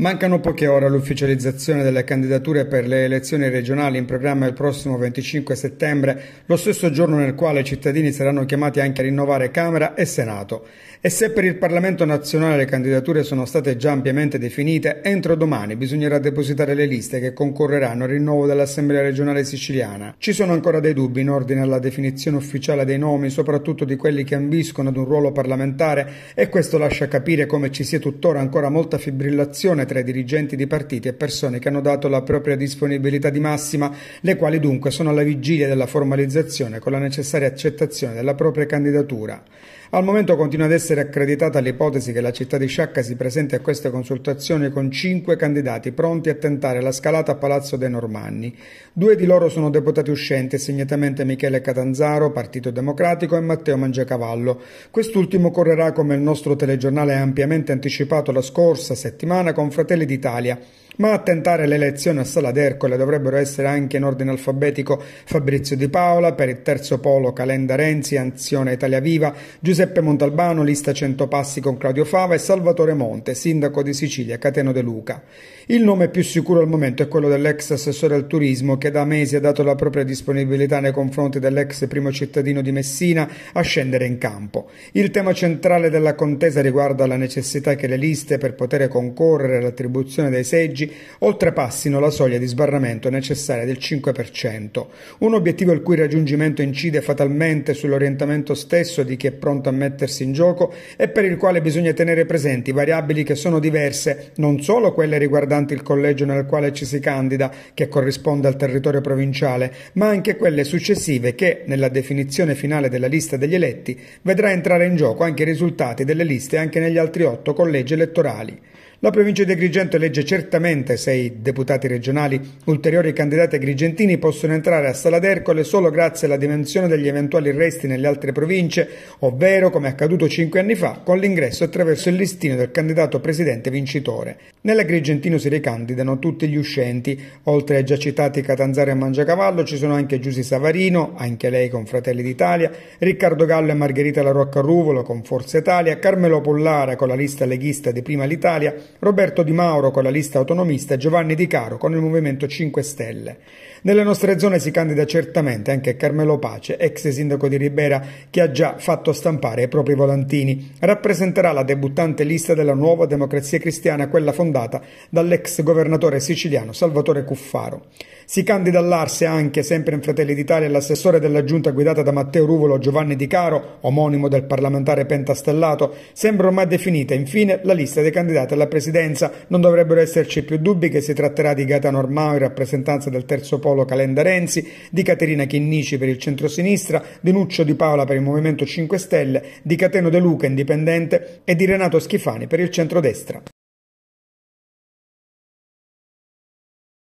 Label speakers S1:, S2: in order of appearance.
S1: Mancano poche ore all'ufficializzazione delle candidature per le elezioni regionali in programma il prossimo 25 settembre, lo stesso giorno nel quale i cittadini saranno chiamati anche a rinnovare Camera e Senato. E se per il Parlamento nazionale le candidature sono state già ampiamente definite, entro domani bisognerà depositare le liste che concorreranno al rinnovo dell'Assemblea regionale siciliana. Ci sono ancora dei dubbi in ordine alla definizione ufficiale dei nomi, soprattutto di quelli che ambiscono ad un ruolo parlamentare e questo lascia capire come ci sia tuttora ancora molta fibrillazione tra i dirigenti di partiti e persone che hanno dato la propria disponibilità di massima, le quali dunque sono alla vigilia della formalizzazione con la necessaria accettazione della propria candidatura. Al momento continua ad essere accreditata l'ipotesi che la città di Sciacca si presenti a queste consultazioni con cinque candidati pronti a tentare la scalata a Palazzo dei Normanni. Due di loro sono deputati uscenti, segnatamente Michele Catanzaro, Partito Democratico, e Matteo Mangiacavallo. Quest'ultimo correrà, come il nostro telegiornale ha ampiamente anticipato la scorsa settimana, con Fratelli d'Italia. Ma a tentare l'elezione a Sala d'Ercole dovrebbero essere anche in ordine alfabetico Fabrizio Di Paola, per il terzo polo Calenda Renzi, Anzione Italia Viva, Giuseppe Montalbano, lista 100 passi con Claudio Fava e Salvatore Monte, sindaco di Sicilia, Cateno De Luca. Il nome più sicuro al momento è quello dell'ex assessore al turismo che da mesi ha dato la propria disponibilità nei confronti dell'ex primo cittadino di Messina a scendere in campo. Il tema centrale della contesa riguarda la necessità che le liste per poter concorrere all'attribuzione dei seggi oltrepassino la soglia di sbarramento necessaria del 5%, un obiettivo il cui raggiungimento incide fatalmente sull'orientamento stesso di chi è pronto a mettersi in gioco e per il quale bisogna tenere presenti variabili che sono diverse, non solo quelle riguardanti il collegio nel quale ci si candida, che corrisponde al territorio provinciale, ma anche quelle successive che, nella definizione finale della lista degli eletti, vedrà entrare in gioco anche i risultati delle liste anche negli altri otto collegi elettorali. La provincia di Agrigento elegge certamente sei deputati regionali. Ulteriori candidati agrigentini possono entrare a Sala d'Ercole solo grazie alla dimensione degli eventuali resti nelle altre province, ovvero, come è accaduto cinque anni fa, con l'ingresso attraverso il listino del candidato presidente vincitore. Nell'agrigentino si ricandidano tutti gli uscenti. Oltre ai già citati Catanzaro e Mangiacavallo ci sono anche Giussi Savarino, anche lei con Fratelli d'Italia, Riccardo Gallo e Margherita La Rocca Ruvolo con Forza Italia, Carmelo Pollara con la lista leghista di Prima l'Italia, Roberto Di Mauro con la lista autonomista e Giovanni Di Caro con il Movimento 5 Stelle. Nelle nostre zone si candida certamente anche Carmelo Pace, ex sindaco di Ribera, che ha già fatto stampare i propri volantini. Rappresenterà la debuttante lista della nuova democrazia cristiana, quella fondata dall'ex governatore siciliano Salvatore Cuffaro. Si candida all'Arse anche, sempre in Fratelli d'Italia, l'assessore della giunta guidata da Matteo Ruvolo Giovanni Di Caro, omonimo del parlamentare pentastellato. Sembra ormai definita infine la lista dei candidati alla presidenza presidenza, non dovrebbero esserci più dubbi che si tratterà di Gata Normao in rappresentanza del terzo polo Calenda Renzi, di Caterina Chinnici per il centrosinistra, di Nuccio Di Paola per il Movimento 5 Stelle, di Cateno De Luca Indipendente e di Renato Schifani per il centrodestra.